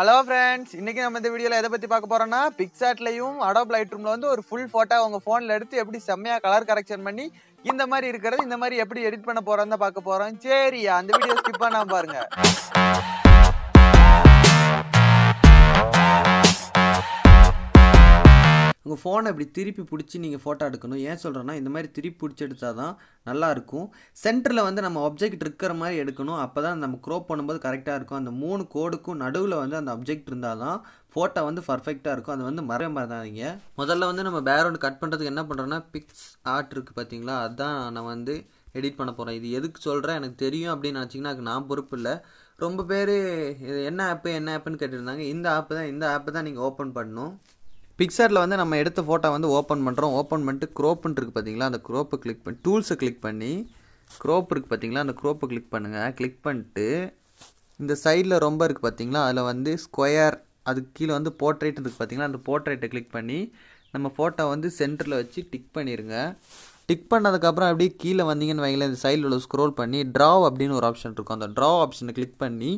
hello friends இன்றைக்கி நம்ம இந்த வீடியோவில் எதை பற்றி பார்க்க போகிறோம்னா பிக்சாட்லேயும் அடோப் லைட் ரூமில் வந்து ஒரு ஃபுல் ஃபோட்டோ உங்கள் ஃபோனில் எடுத்து எப்படி செம்மையாக கலர் கரெக்ஷன் பண்ணி இந்த மாதிரி இருக்கிறது இந்த மாதிரி எப்படி எடிட் பண்ண போகிறோம் தான் பார்க்க போகிறோம் சரி அந்த வீடியோ ஸ்கிப் பண்ணாமல் பாருங்கள் உங்கள் ஃபோனை இப்படி திருப்பி பிடிச்சி நீங்கள் ஃபோட்டோ எடுக்கணும் ஏன் சொல்கிறேன்னா இந்த மாதிரி திருப்பி பிடிச்சி எடுத்தால் தான் நல்லாயிருக்கும் சென்டரில் வந்து நம்ம அப்ஜெக்ட் இருக்கிற மாதிரி எடுக்கணும் அப்போ தான் நம்ம க்ரோப் பண்ணும்போது கரெக்டாக இருக்கும் அந்த மூணு கோடுக்கும் நடுவில் வந்து அந்த ஆப்ஜெக்ட் இருந்தால் தான் ஃபோட்டோ வந்து பர்ஃபெக்டாக இருக்கும் அது வந்து மறைய மறந்தாதீங்க முதல்ல வந்து நம்ம பேக்ரவுண்ட் கட் பண்ணுறதுக்கு என்ன பண்ணுறோன்னா பிக்ஸ் ஆர்ட் இருக்குது பார்த்தீங்களா அதுதான் நான் வந்து எடிட் பண்ண போகிறேன் இது எதுக்கு சொல்கிறேன் எனக்கு தெரியும் அப்படின்னு நினச்சிங்கன்னா அதுக்கு நான் பொறுப்பு இல்லை ரொம்ப பேர் இது என்ன ஆப்பு என்ன ஆப்புன்னு கேட்டிருந்தாங்க இந்த ஆப்பு தான் இந்த ஆப்பு தான் நீங்கள் ஓப்பன் பண்ணணும் பிக்சரில் வந்து நம்ம எடுத்த ஃபோட்டோ வந்து ஓப்பன் பண்ணுறோம் ஓப்பன் பண்ணிட்டு க்ரோப்புன்னு இருக்குது பார்த்தீங்களா அந்த க்ரோப்பு கிளிக் பண்ணி டூல்ஸை கிளிக் பண்ணி க்ரோப் இருக்குது பார்த்தீங்களா அந்த க்ரோப்பை கிளிக் பண்ணுங்கள் கிளிக் பண்ணிட்டு இந்த சைடில் ரொம்ப இருக்குது பார்த்தீங்களா அதில் வந்து ஸ்கொயர் அதுக்கு கீழே வந்து போர்ட்ரேட் இருக்குது பார்த்தீங்களா அந்த போர்ட்ரேட்டை கிளிக் பண்ணி நம்ம ஃபோட்டோ வந்து சென்டரில் வச்சு டிக் பண்ணிடுங்க டிக் பண்ணதுக்கப்புறம் அப்படியே கீழே வந்தீங்கன்னு வைங்களேன் இந்த சைடில் உள்ள ஸ்க்ரோல் பண்ணி ட்ரா அப்படின்னு ஒரு ஆப்ஷன் இருக்கும் அந்த ட்ரா ஆப்ஷனை கிளிக் பண்ணி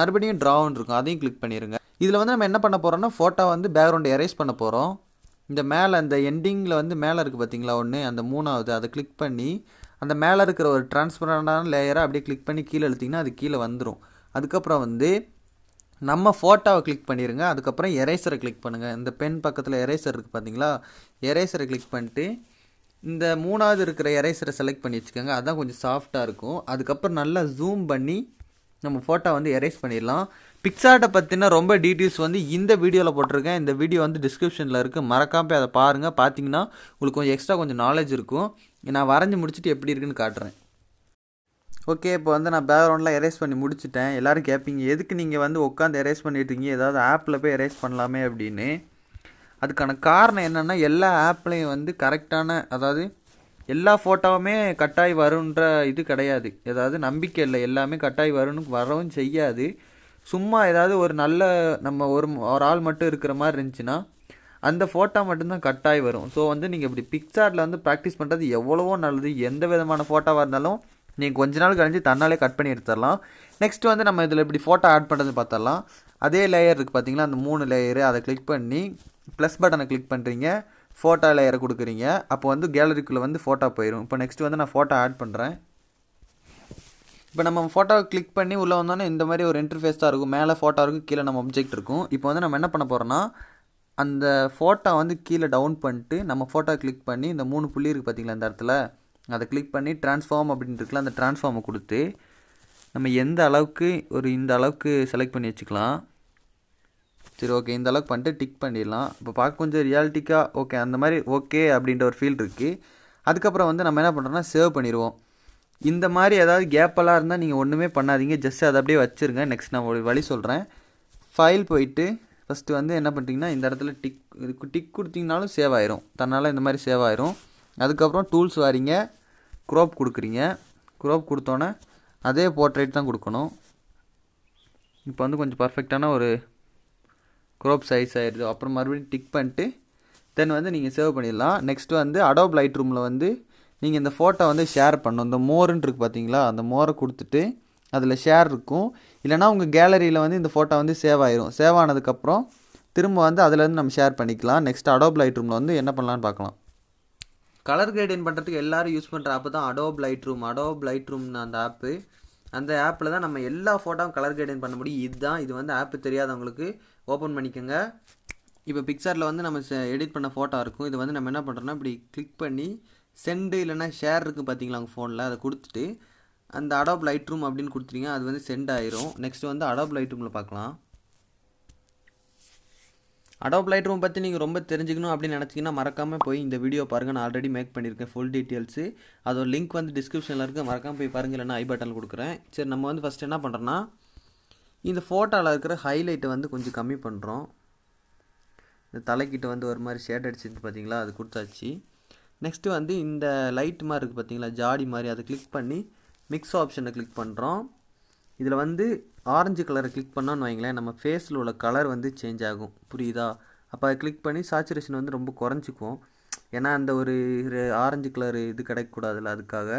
மறுபடியும் ட்ராவுன்னு இருக்கும் அதையும் கிளிக் பண்ணிடுங்க இதில் வந்து நம்ம என்ன பண்ண போகிறோம்னா ஃபோட்டோ வந்து பேக்ரவுண்ட் எரேஸ் பண்ண போகிறோம் இந்த மேலே அந்த எண்டிங்கில் வந்து மேலே இருக்குது பார்த்தீங்களா ஒன்று அந்த மூணாவது அதை கிளிக் பண்ணி அந்த மேலே இருக்கிற ஒரு டிரான்ஸ்பரண்டான லேயரை அப்படியே கிளிக் பண்ணி கீழே எழுத்திங்கன்னா அது கீழே வந்துடும் அதுக்கப்புறம் வந்து நம்ம ஃபோட்டோவை கிளிக் பண்ணிடுங்க அதுக்கப்புறம் எரேசரை கிளிக் பண்ணுங்கள் இந்த பென் பக்கத்தில் எரேசர் இருக்குது பார்த்தீங்களா எரேசரை கிளிக் பண்ணிட்டு இந்த மூணாவது இருக்கிற எரேசரை செலக்ட் பண்ணி வச்சுக்கோங்க அதுதான் கொஞ்சம் சாஃப்டாக இருக்கும் அதுக்கப்புறம் நல்லா ஜூம் பண்ணி நம்ம ஃபோட்டோ வந்து எரேஸ் பண்ணிடலாம் பிக்சார்ட்டை பற்றின ரொம்ப டீட்டெயில்ஸ் வந்து இந்த வீடியோவில் போட்டிருக்கேன் இந்த வீடியோ வந்து டிஸ்கிரிப்ஷனில் இருக்குது மறக்காம போய் அதை பாருங்கள் பார்த்தீங்கன்னா உங்களுக்கு கொஞ்சம் எக்ஸ்ட்ரா கொஞ்சம் நாலேஜ் இருக்கும் நான் வரைஞ்சி முடிச்சுட்டு எப்படி இருக்குன்னு காட்டுறேன் ஓகே இப்போ வந்து நான் பேக்ரவுண்டில் எரேஸ் பண்ணி முடிச்சுட்டேன் எல்லோரும் கேட்பீங்க எதுக்கு நீங்கள் வந்து உட்காந்து எரேஸ் பண்ணிட்டு ஏதாவது ஆப்பில் போய் எரேஸ் பண்ணலாமே அப்படின்னு அதுக்கான காரணம் என்னென்னா எல்லா ஆப்லேயும் வந்து கரெக்டான அதாவது எல்லா ஃபோட்டோவுமே கட்டாய் வருன்ற இது கிடையாது ஏதாவது நம்பிக்கை இல்லை எல்லாமே கட்டாய் வரும்னு வரவும் செய்யாது சும்மா ஏதாவது ஒரு நல்ல நம்ம ஒரு ஒரு ஆள் மட்டும் இருக்கிற மாதிரி இருந்துச்சுன்னா அந்த ஃபோட்டோ மட்டும்தான் கட்டாய் வரும் ஸோ வந்து நீங்கள் இப்படி பிக்சார்ட்டில் வந்து ப்ராக்டிஸ் பண்ணுறது எவ்வளவோ நல்லது எந்த விதமான ஃபோட்டோவாக இருந்தாலும் நீங்கள் கொஞ்ச நாள் கழிஞ்சு தன்னாலே கட் பண்ணி எடுத்துடலாம் நெக்ஸ்ட் வந்து நம்ம இதில் இப்படி ஃபோட்டோ ஆட் பண்ணுறது பார்த்தரலாம் அதே லேயர் இருக்குது பார்த்தீங்களா அந்த மூணு லேயரு அதை கிளிக் பண்ணி ப்ளஸ் பட்டனை கிளிக் பண்ணுறீங்க ஃபோட்டோ லேயரை கொடுக்குறீங்க அப்போ வந்து கேலரிக்குள்ளே வந்து ஃபோட்டோ போயிடும் இப்போ நெக்ஸ்ட் வந்து நான் ஃபோட்டோ ஆட் பண்ணுறேன் இப்போ நம்ம ஃபோட்டோவை கிளிக் பண்ணி உள்ளே வந்தோன்னே இந்த மாதிரி ஒரு இன்டர்ஃபேஸ் தான் இருக்கும் மேலே ஃபோட்டோ இருக்கும் கீழே நம்ம அப்ஜெக்ட் இருக்கும் இப்போ வந்து நம்ம என்ன பண்ண போகிறோம்னா அந்த ஃபோட்டோ வந்து கீழே டவுன் பண்ணிட்டு நம்ம ஃபோட்டோ கிளிக் பண்ணி இந்த மூணு புள்ளி இருக்குது பார்த்தீங்களா இந்த இடத்துல அதை கிளிக் பண்ணி ட்ரான்ஸ்ஃபார்ம் அப்படின்னு இருக்குல்ல அந்த ட்ரான்ஸ்ஃபார்மை கொடுத்து நம்ம எந்த அளவுக்கு ஒரு இந்த அளவுக்கு செலக்ட் பண்ணி வச்சுக்கலாம் சரி ஓகே இந்த அளவுக்கு பண்ணிட்டு டிக் பண்ணிடலாம் இப்போ பார்க்க கொஞ்சம் ரியாலிட்டிக்காக ஓகே அந்த மாதிரி ஓகே அப்படின்ற ஒரு ஃபீல் இருக்குது அதுக்கப்புறம் வந்து நம்ம என்ன பண்ணுறோன்னா சேவ் பண்ணிடுவோம் இந்த மாதிரி ஏதாவது கேப்பெல்லாம் இருந்தால் நீங்கள் ஒன்றுமே பண்ணாதீங்க ஜஸ்ட் அதை அப்படியே வச்சுருங்க நெக்ஸ்ட் நான் ஒரு வழி சொல்கிறேன் ஃபைல் போயிட்டு ஃபஸ்ட்டு வந்து என்ன பண்ணுறீங்கன்னா இந்த இடத்துல டிக் இதுக்கு டிக் கொடுத்தீங்கனாலும் சேவ் ஆயிரும் தன்னால் இந்த மாதிரி சேவ் ஆயிரும் அதுக்கப்புறம் டூல்ஸ் வாரீங்க குரோப் கொடுக்குறீங்க குரோப் கொடுத்தோன்னே அதே போர்ட்ரேட் தான் கொடுக்கணும் இப்போ வந்து கொஞ்சம் பர்ஃபெக்டான ஒரு க்ரோப் சைஸ் ஆகிடுது அப்புறம் மறுபடியும் டிக் பண்ணிட்டு தென் வந்து நீங்கள் சேவ் பண்ணிடலாம் நெக்ஸ்ட் வந்து அடோப் லைட் ரூமில் வந்து நீங்கள் இந்த ஃபோட்டோ வந்து ஷேர் பண்ணணும் இந்த மோருன்னு இருக்குது பார்த்தீங்களா அந்த மோரை கொடுத்துட்டு அதில் ஷேர் இருக்கும் இல்லைனா உங்கள் கேலரியில் வந்து இந்த ஃபோட்டோ வந்து சேவ் ஆயிரும் சேவ் ஆனதுக்கப்புறம் திரும்ப வந்து அதில் வந்து நம்ம ஷேர் பண்ணிக்கலாம் நெக்ஸ்ட் அடோப் லைட் ரூமில் வந்து என்ன பண்ணலான்னு பார்க்கலாம் கலர் கிரேடியன் பண்ணுறதுக்கு எல்லோரும் யூஸ் பண்ணுற ஆப்பு தான் Adobe light room Adobe light ரூம்னு அந்த ஆப்பு அந்த ஆப்பில் தான் நம்ம எல்லா ஃபோட்டோவும் கலர் கிரேடிங் பண்ண முடியும் இதுதான் இது வந்து ஆப்பு தெரியாதவங்களுக்கு ஓப்பன் பண்ணிக்கோங்க இப்போ பிக்சரில் வந்து நம்ம எடிட் பண்ண ஃபோட்டோ இருக்கும் இது வந்து நம்ம என்ன பண்ணுறோன்னா இப்படி கிளிக் பண்ணி சென்டு இல்லைனா ஷேர் இருக்குது பார்த்தீங்களா உங்கள் ஃபோனில் அதை கொடுத்துட்டு அந்த அடாப் லைட் ரூம் அப்படின்னு கொடுத்துட்டீங்க அது வந்து சென்ட் ஆயிரும் நெக்ஸ்ட் வந்து அடாப் லைட் ரூமில் பார்க்கலாம் அடோப் லைட் ரூம் பற்றி நீங்கள் ரொம்ப தெரிஞ்சுக்கணும் அப்படின்னு நினச்சிங்கன்னா மறக்காமல் போய் இந்த வீடியோ பாருங்கள் நான் ஆல்ரெடி மேக் பண்ணியிருக்கேன் ஃபுல் டீட்டெயில்ஸு அதோட லிங்க் வந்து டிஸ்கிரிப்ஷனில் இருக்குது மறக்காமல் போய் பாருங்கள் இல்லைனா ஐ பட்டன் கொடுக்குறேன் சரி நம்ம வந்து ஃபஸ்ட் என்ன பண்ணுறோன்னா இந்த ஃபோட்டோவில் இருக்கிற ஹைலைட்டை வந்து கொஞ்சம் கம்மி பண்ணுறோம் இந்த தலைக்கிட்ட வந்து ஒரு மாதிரி ஷேட் அடிச்சிருந்து பார்த்தீங்களா அது கொடுத்தாச்சு நெக்ஸ்ட்டு வந்து இந்த லைட் மாதிரி இருக்குது பார்த்தீங்களா ஜாடி மாதிரி அதை கிளிக் பண்ணி மிக்ஸ் ஆப்ஷனை கிளிக் பண்ணுறோம் இதில் வந்து ஆரஞ்சு கலரை கிளிக் பண்ணோன்னு வைங்களேன் நம்ம ஃபேஸில் உள்ள கலர் வந்து சேஞ்ச் ஆகும் புரியுதா அப்போ அதை கிளிக் பண்ணி சாச்சுரேஷன் வந்து ரொம்ப குறைஞ்சிக்குவோம் ஏன்னா அந்த ஒரு ஆரஞ்சு கலர் இது கிடைக்கக்கூடாதுல்ல அதுக்காக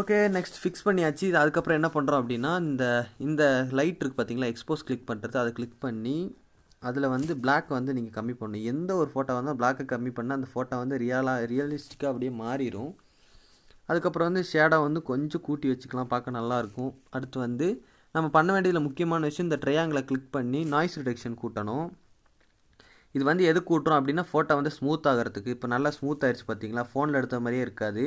ஓகே நெக்ஸ்ட் ஃபிக்ஸ் பண்ணியாச்சு இது அதுக்கப்புறம் என்ன பண்ணுறோம் அப்படின்னா இந்த இந்த லைட் இருக்குது பார்த்தீங்களா எக்ஸ்போஸ் கிளிக் பண்ணுறது அதை கிளிக் பண்ணி அதில் வந்து பிளாக் வந்து நீங்கள் கம்மி பண்ணணும் எந்த ஒரு ஃபோட்டோ வந்தால் பிளாக்கை கம்மி பண்ணால் அந்த ஃபோட்டோ வந்து ரியலாக ரியலிஸ்டிக்காக அப்படியே மாறிடும் அதுக்கப்புறம் வந்து ஷேடோ வந்து கொஞ்சம் கூட்டி வச்சுக்கலாம் பார்க்க நல்லாயிருக்கும் அடுத்து வந்து நம்ம பண்ண வேண்டியதில் முக்கியமான விஷயம் இந்த ட்ரையாங்கிளை கிளிக் பண்ணி நாய்ஸ் ரிடக்ஷன் கூட்டணும் இது வந்து எது கூட்டுறோம் அப்படின்னா ஃபோட்டோ வந்து ஸ்மூத் ஆகிறதுக்கு இப்போ நல்லா ஸ்மூத் ஆயிடுச்சு பார்த்தீங்களா ஃபோனில் எடுத்த மாதிரியே இருக்காது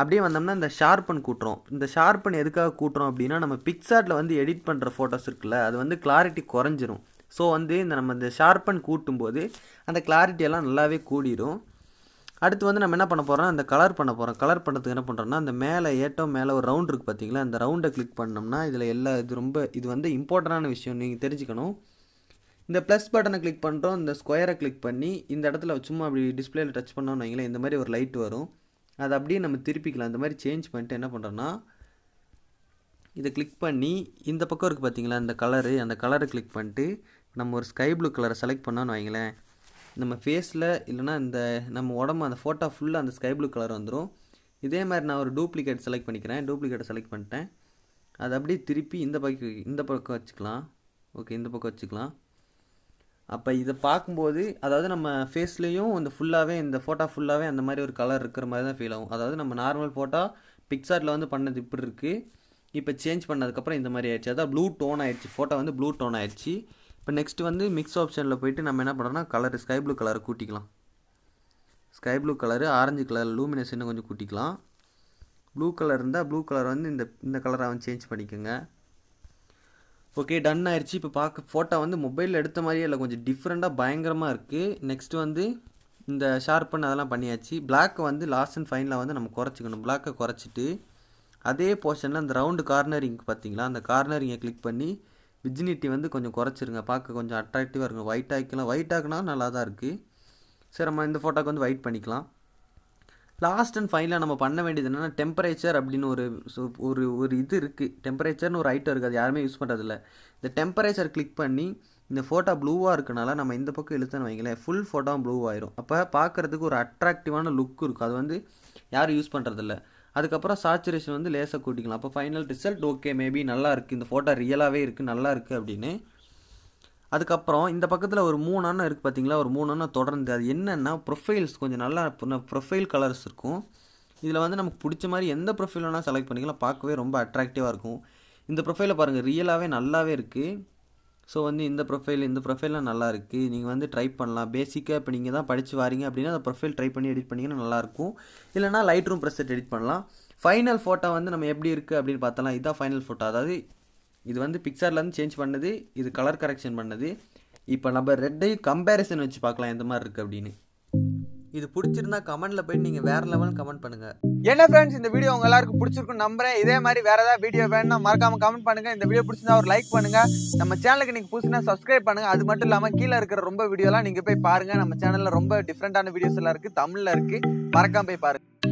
அப்படியே வந்தோம்னா இந்த ஷார்பன் கூட்டுறோம் இந்த ஷார்பன் எதுக்காக கூட்டுறோம் அப்படின்னா நம்ம பிக்சார்ட்டில் வந்து எடிட் பண்ணுற ஃபோட்டோஸ் இருக்குல்ல அது வந்து கிளாரிட்டி குறைஞ்சிரும் ஸோ வந்து இந்த நம்ம இந்த ஷார்பன் கூட்டும்போது அந்த கிளாரிட்டியெல்லாம் நல்லாவே கூடிரும் அடுத்து வந்து நம்ம என்ன பண்ண போகிறோம்னா அந்த கலர் பண்ண போகிறோம் கலர் பண்ணுறதுக்கு என்ன பண்ணுறோம்னா அந்த மேலே ஏட்டம் மேலே ஒரு ரவுண்ட் இருக்குது பார்த்தீங்களா அந்த ரவுண்டை கிளிக் பண்ணோம்னா இதில் எல்லா இது ரொம்ப இது வந்து இம்பார்ட்டண்டான விஷயம் நீங்கள் தெரிஞ்சுக்கணும் இந்த ப்ளஸ் பட்டனை கிளிக் பண்ணுறோம் இந்த ஸ்கொயரை கிளிக் பண்ணி இந்த இடத்துல சும்மா அப்படி டிஸ்பிளேல டச் பண்ணோம்னு வைங்களேன் இந்த மாதிரி ஒரு லைட் வரும் அதை அப்படியே நம்ம திருப்பிக்கலாம் இந்த மாதிரி சேஞ்ச் பண்ணிட்டு என்ன பண்ணுறோன்னா இதை கிளிக் பண்ணி இந்த பக்கம் இருக்குது பார்த்தீங்களா இந்த கலரு அந்த கலரை கிளிக் பண்ணிட்டு நம்ம ஒரு ஸ்கை ப்ளூ கலரை செலக்ட் பண்ணோன்னு வைங்களேன் நம்ம ஃபேஸில் இல்லைனா இந்த நம்ம உடம்பு அந்த ஃபோட்டோ ஃபுல்லாக அந்த ஸ்கை ப்ளூ கலர் வந்துடும் இதே மாதிரி நான் ஒரு டூப்ளிகேட் செலக்ட் பண்ணிக்கிறேன் டூப்ளிகேட்டை செலக்ட் பண்ணிட்டேன் அது அப்படியே திருப்பி இந்த பக்கம் இந்த பக்கம் வச்சுக்கலாம் ஓகே இந்த பக்கம் வச்சுக்கலாம் அப்போ இதை பார்க்கும்போது அதாவது நம்ம ஃபேஸ்லேயும் இந்த ஃபுல்லாகவே இந்த ஃபோட்டோ ஃபுல்லாகவே அந்த மாதிரி ஒரு கலர் இருக்கிற மாதிரி தான் ஃபீல் ஆகும் அதாவது நம்ம நார்மல் ஃபோட்டோ பிக்சார்ட்டில் வந்து பண்ணது இப்படி இருக்குது இப்போ சேஞ்ச் பண்ணதுக்கப்புறம் இந்த மாதிரி ஆயிடுச்சு அதான் ப்ளூ டோன் ஆயிடுச்சு ஃபோட்டோ வந்து ப்ளூ டோன் ஆயிடுச்சு இப்போ நெக்ஸ்ட்டு வந்து மிக்ஸ் ஆப்ஷனில் போயிட்டு நம்ம என்ன பண்ணுறோம்னா கலரு ஸ்கை ப்ளூ கலரை கூட்டிக்கலாம் sky blue colour orange colour லூமினேஷன் கொஞ்சம் கூட்டிக்கலாம் ப்ளூ கலர் இருந்தால் ப்ளூ கலர் வந்து இந்த இந்த கலரை வந்து சேஞ்ச் பண்ணிக்கோங்க ஓகே டன் ஆயிடுச்சு இப்போ பார்க்க ஃபோட்டோ வந்து மொபைலில் எடுத்த மாதிரியே இல்லை கொஞ்சம் டிஃப்ரெண்ட்டாக பயங்கரமாக இருக்குது நெக்ஸ்ட் வந்து இந்த ஷார்ப்பன் அதெல்லாம் பண்ணியாச்சு பிளாக்கை வந்து லாஸ்ட் அண்ட் ஃபைனில் வந்து நம்ம குறைச்சிக்கணும் பிளாக்கை குறைச்சிட்டு அதே போர்ஷனில் அந்த ரவுண்டு கார்னரிங் பார்த்தீங்களா அந்த கார்னரிங்கை கிளிக் பண்ணி விஜினிட்டி வந்து கொஞ்சம் குறைச்சிருங்க பார்க்க கொஞ்சம் அட்ராக்டிவாக இருக்கும் ஒயிட் ஆக்கலாம் ஒயிட் ஆக்குனா நல்லா தான் இருக்குது சரி நம்ம இந்த ஃபோட்டோக்கு வந்து ஒயிட் பண்ணிக்கலாம் லாஸ்ட் அண்ட் ஃபைனலாக நம்ம பண்ண வேண்டியது என்னென்னா டெம்பரேச்சர் அப்படின்னு ஒரு ஒரு ஒரு இது இருக்குது டெம்பரேச்சர்னு ஒரு ஐட்டம் இருக்குது அது யாருமே யூஸ் பண்ணுறதில்ல இந்த டெம்பரேச்சர் கிளிக் பண்ணி இந்த ஃபோட்டோ ப்ளூவாக இருக்கனால நம்ம இந்த பக்கம் இழுத்துன்னு வைங்களேன் ஃபுல் ஃபோட்டோவும் ப்ளூ ஆயிரும் அப்போ பார்க்குறதுக்கு ஒரு அட்ராக்டிவான லுக் இருக்கும் அது வந்து யாரும் யூஸ் பண்ணுறதில்ல அதுக்கப்புறம் சாச்சுரேஷன் வந்து லேசாக கூட்டிக்கலாம் அப்போ ஃபைனல் ரிசல்ட் ஓகே மேபி நல்லா இருக்குது இந்த ஃபோட்டோ ரியலாகவே இருக்குது நல்லா இருக்குது அப்படின்னு அதுக்கப்புறம் இந்த பக்கத்தில் ஒரு மூணு அண்ணன் இருக்குது பார்த்தீங்களா ஒரு மூணு அண்ணன் தொடர்ந்து அது என்னென்னா ப்ரொஃபைல்ஸ் கொஞ்சம் நல்லா ப்ரொஃபைல் கலர்ஸ் இருக்கும் இதில் வந்து நமக்கு பிடிச்ச மாதிரி எந்த ப்ரொஃபைல் வேணால் செலக்ட் பண்ணிக்கலாம் பார்க்கவே ரொம்ப அட்ராக்டிவாக இருக்கும் இந்த ப்ரொஃபைலை பாருங்கள் ரியலாகவே நல்லாவே இருக்குது ஸோ வந்து இந்த ப்ரொஃபைல் இந்த ப்ரொஃபைல்லாம் நல்லா இருக்குது நீங்கள் வந்து ட்ரை பண்ணலாம் பேசிக்காக இப்போ நீங்கள் தான் படித்து வாரீங்க அப்படின்னா அந்த ப்ரொஃபைல் ட்ரை பண்ணி எடிட் பண்ணிங்கன்னா நல்லாயிருக்கும் இல்லைனா லைட் ரூம் ப்ரெசெட் எடிட் பண்ணலாம் ஃபைனல் ஃபோட்டோ வந்து நம்ம எப்படி இருக்குது அப்படின்னு பார்த்தலாம் இதுதான் ஃபைனல் ஃபோட்டோ அதாவது இது வந்து பிக்சர்லேருந்து சேஞ்ச் பண்ணது இது கலர் கரெக்ஷன் பண்ணது இப்போ நம்ம ரெட்டையும் கம்பேரிசன் வச்சு பார்க்கலாம் எந்த மாதிரி இருக்குது அப்படின்னு இது பிடிச்சிருந்தா கமெண்டில் போய்ட்டு நீங்கள் வேறு லெவல் கமெண்ட் பண்ணுங்கள் என்ன ஃப்ரெண்ட்ஸ் இந்த வீடியோ உங்க எல்லாருக்கும் பிடிச்சிருக்கும் நம்புறேன் இதே மாதிரி வேற ஏதாவது வீடியோ வேணும்னா மறக்காம கமெண்ட் பண்ணுங்க இந்த வீடியோ பிடிச்சிருந்தா ஒரு லைக் பண்ணுங்க நம்ம சேனலுக்கு நீங்க புதுசுனா சப்ஸ்கிரைப் பண்ணுங்க அது மட்டும் இல்லாம கீழே இருக்கிற ரொம்ப வீடியோலாம் நீங்க போய் பாருங்க நம்ம சேனல்ல ரொம்ப டிஃப்ரெண்டான வீடியோஸ் எல்லாம் இருக்கு தமிழ்ல இருக்கு மறக்காம போய் பாருங்க